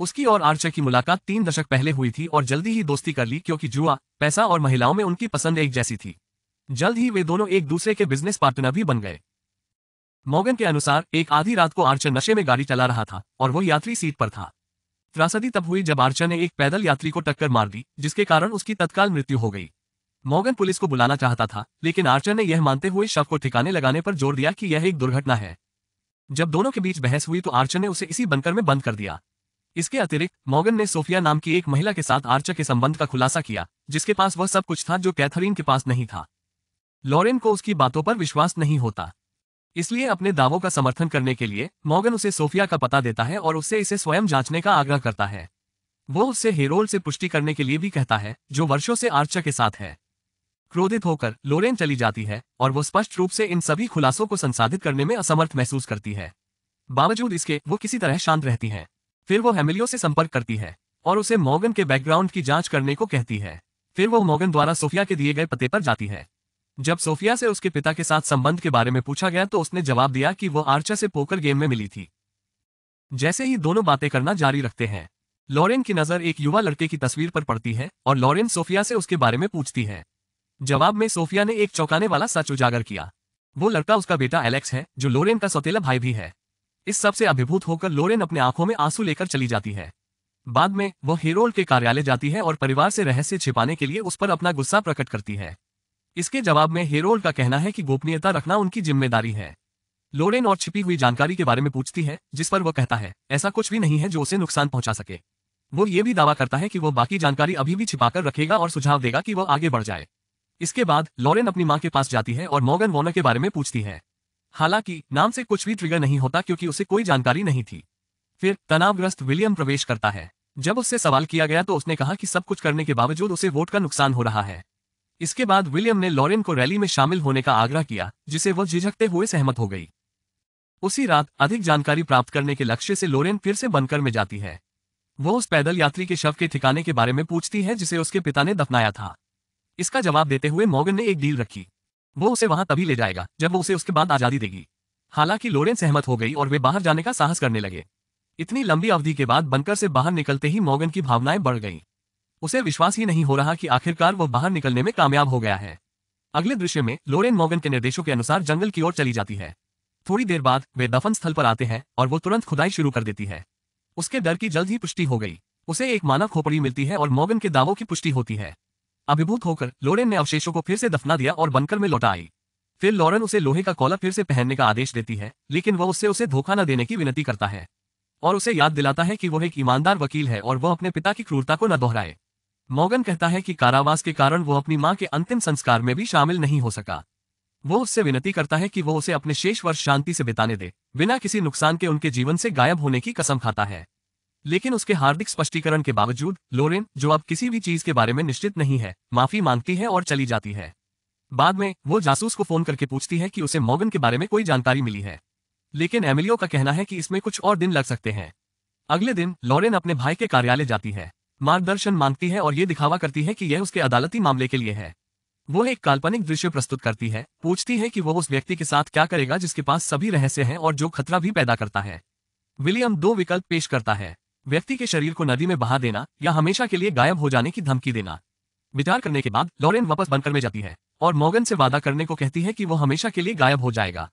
उसकी और आर्चर की मुलाकात तीन दशक पहले हुई थी और जल्दी ही दोस्ती कर ली क्योंकि जुआ पैसा और महिलाओं में उनकी पसंद एक जैसी थी जल्द ही वे दोनों एक दूसरे के बिजनेस पार्टनर भी बन गए मॉगन के अनुसार एक आधी रात को आर्चर नशे में गाड़ी चला रहा था और वो यात्री सीट पर था त्रासदी तब हुई जब आर्चर ने एक पैदल यात्री को टक्कर मार दी जिसके कारण उसकी तत्काल मृत्यु हो गई मॉगन पुलिस को बुलाना चाहता था लेकिन आर्चर ने यह मानते हुए शव को ठिकाने लगाने पर जोर दिया कि यह एक दुर्घटना है जब दोनों के बीच बहस हुई तो आर्चर ने उसे इसी बनकर में बंद कर दिया इसके अतिरिक्त मॉगन ने सोफिया नाम की एक महिला के साथ आर्चर के संबंध का खुलासा किया जिसके पास वह सब कुछ था जो कैथरीन के पास नहीं था लॉरेन को उसकी बातों पर विश्वास नहीं होता इसलिए अपने दावों का समर्थन करने के लिए मॉगन उसे सोफिया का पता देता है और उससे इसे स्वयं जांचने का आग्रह करता है वो उससे हेरोल से पुष्टि करने के लिए भी कहता है जो वर्षों से आर्चर के साथ है क्रोधित होकर लोरेन चली जाती है और वो स्पष्ट रूप से इन सभी खुलासों को संसाधित करने में असमर्थ महसूस करती है बावजूद इसके वो किसी तरह शांत रहती हैं फिर वो हेमिलियो से संपर्क करती है और उसे मॉगन के बैकग्राउंड की जांच करने को कहती है फिर वो मोगन द्वारा सोफिया के दिए गए पते पर जाती है जब सोफिया से उसके पिता के साथ संबंध के बारे में पूछा गया तो उसने जवाब दिया कि वो आर्चा से पोकर गेम में मिली थी जैसे ही दोनों बातें करना जारी रखते हैं लॉरेन की नजर एक युवा लड़के की तस्वीर पर पड़ती है और लॉरेन सोफिया से उसके बारे में पूछती है जवाब में सोफिया ने एक चौंकाने वाला सच उजागर किया वो लड़का उसका बेटा एलेक्स है जो लोरेन का सौतेला भाई भी है इस सब से अभिभूत होकर लोरेन अपने आंखों में आंसू लेकर चली जाती है बाद में वह हेरोल्ड के कार्यालय जाती है और परिवार से रहस्य छिपाने के लिए उस पर अपना गुस्सा प्रकट करती है इसके जवाब में हेरोल्ड का कहना है कि गोपनीयता रखना उनकी जिम्मेदारी है लोरेन और छिपी हुई जानकारी के बारे में पूछती है जिस पर वह कहता है ऐसा कुछ भी नहीं है जो उसे नुकसान पहुंचा सके वो ये भी दावा करता है कि वो बाकी जानकारी अभी भी छिपाकर रखेगा और सुझाव देगा कि वह आगे बढ़ जाए इसके बाद लॉरेन अपनी माँ के पास जाती है और मॉगन वॉनर के बारे में पूछती है हालांकि नाम से कुछ भी ट्रिगर नहीं होता क्योंकि उसे कोई जानकारी नहीं थी फिर तनावग्रस्त विलियम प्रवेश करता है जब उससे सवाल किया गया तो उसने कहा कि सब कुछ करने के बावजूद उसे वोट का नुकसान हो रहा है इसके बाद विलियम ने लॉरेन को रैली में शामिल होने का आग्रह किया जिसे वह झिझकते हुए सहमत हो गई उसी रात अधिक जानकारी प्राप्त करने के लक्ष्य से लोरेन फिर से बनकर में जाती है वह उस पैदल यात्री के शव के ठिकाने के बारे में पूछती है जिसे उसके पिता ने दफनाया था इसका जवाब देते हुए मॉगन ने एक डील रखी वो उसे वहां तभी ले जाएगा जब वो उसे उसके बाद आजादी देगी हालांकि लोरेन सहमत हो गई और वे बाहर जाने का साहस करने लगे इतनी लंबी अवधि के बाद बनकर से बाहर निकलते ही मोगन की भावनाएं बढ़ गईं उसे विश्वास ही नहीं हो रहा कि आखिरकार वह बाहर निकलने में कामयाब हो गया है अगले दृश्य में लोरेन मोगन के निर्देशों के अनुसार जंगल की ओर चली जाती है थोड़ी देर बाद वे दफन स्थल पर आते हैं और वो तुरंत खुदाई शुरू कर देती है उसके डर की जल्द ही पुष्टि हो गई उसे एक मानव खोपड़ी मिलती है और मोगन के दावों की पुष्टि होती है अभिभूत होकर लोरेन ने अवशेषों को फिर से दफना दिया और बनकर में लौटा आई फिर लॉरेन उसे लोहे का कॉलर फिर से पहनने का आदेश देती है लेकिन वह उससे उसे धोखा न देने की विनती करता है और उसे याद दिलाता है कि वह एक ईमानदार वकील है और वह अपने पिता की क्रूरता को न दोहराए मॉगन कहता है कि कारावास के कारण वह अपनी मां के अंतिम संस्कार में भी शामिल नहीं हो सका वो उससे विनती करता है कि वह उसे अपने शेष वर्ष शांति से बिताने दे बिना किसी नुकसान के उनके जीवन से गायब होने की कसम खाता है लेकिन उसके हार्दिक स्पष्टीकरण के बावजूद लोरेन जो अब किसी भी चीज के बारे में निश्चित नहीं है माफी मांगती है और चली जाती है बाद में वो जासूस को फोन करके पूछती है कि उसे मॉगन के बारे में कोई जानकारी मिली है लेकिन एमिलियो का कहना है कि इसमें कुछ और दिन लग सकते हैं अगले दिन लॉरेन अपने भाई के कार्यालय जाती है मार्गदर्शन मांगती है और ये दिखावा करती है कि यह उसके अदालती मामले के लिए है वो एक काल्पनिक दृश्य प्रस्तुत करती है पूछती है कि वो उस व्यक्ति के साथ क्या करेगा जिसके पास सभी रहस्य हैं और जो खतरा भी पैदा करता है विलियम दो विकल्प पेश करता है व्यक्ति के शरीर को नदी में बहा देना या हमेशा के लिए गायब हो जाने की धमकी देना विचार करने के बाद लॉरेन वापस बनकर में जाती है और मॉगन से वादा करने को कहती है कि वो हमेशा के लिए गायब हो जाएगा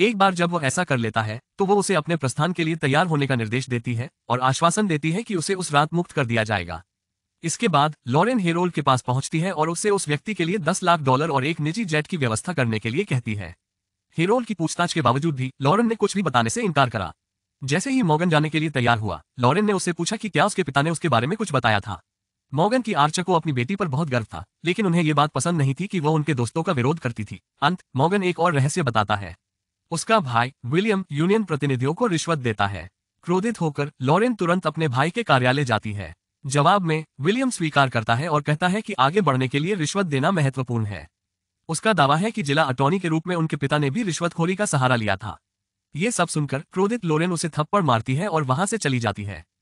एक बार जब वो ऐसा कर लेता है तो वो उसे अपने प्रस्थान के लिए तैयार होने का निर्देश देती है और आश्वासन देती है कि उसे उस रात मुक्त कर दिया जाएगा इसके बाद लॉरेन हेरोल के पास पहुंचती है और उसे उस व्यक्ति के लिए दस लाख डॉलर और एक निजी जेट की व्यवस्था करने के लिए कहती है हेरोल की पूछताछ के बावजूद भी लॉरेन ने कुछ भी बताने से इनकार करा जैसे ही मोगन जाने के लिए तैयार हुआ लॉरेन ने उससे पूछा कि क्या उसके पिता ने उसके बारे में कुछ बताया था मोगन की आर्चा को अपनी बेटी पर बहुत गर्व था लेकिन उन्हें ये बात पसंद नहीं थी कि वह उनके दोस्तों का विरोध करती थी अंत मोगन एक और रहस्य बताता है उसका भाई विलियम यूनियन प्रतिनिधियों को रिश्वत देता है क्रोधित होकर लॉरेन तुरंत अपने भाई के कार्यालय जाती है जवाब में विलियम स्वीकार करता है और कहता है कि आगे बढ़ने के लिए रिश्वत देना महत्वपूर्ण है उसका दावा है कि जिला अटॉर्नी के रूप में उनके पिता ने भी रिश्वतखोरी का सहारा लिया था ये सब सुनकर क्रोधित लोरेन उसे थप्पड़ मारती है और वहां से चली जाती है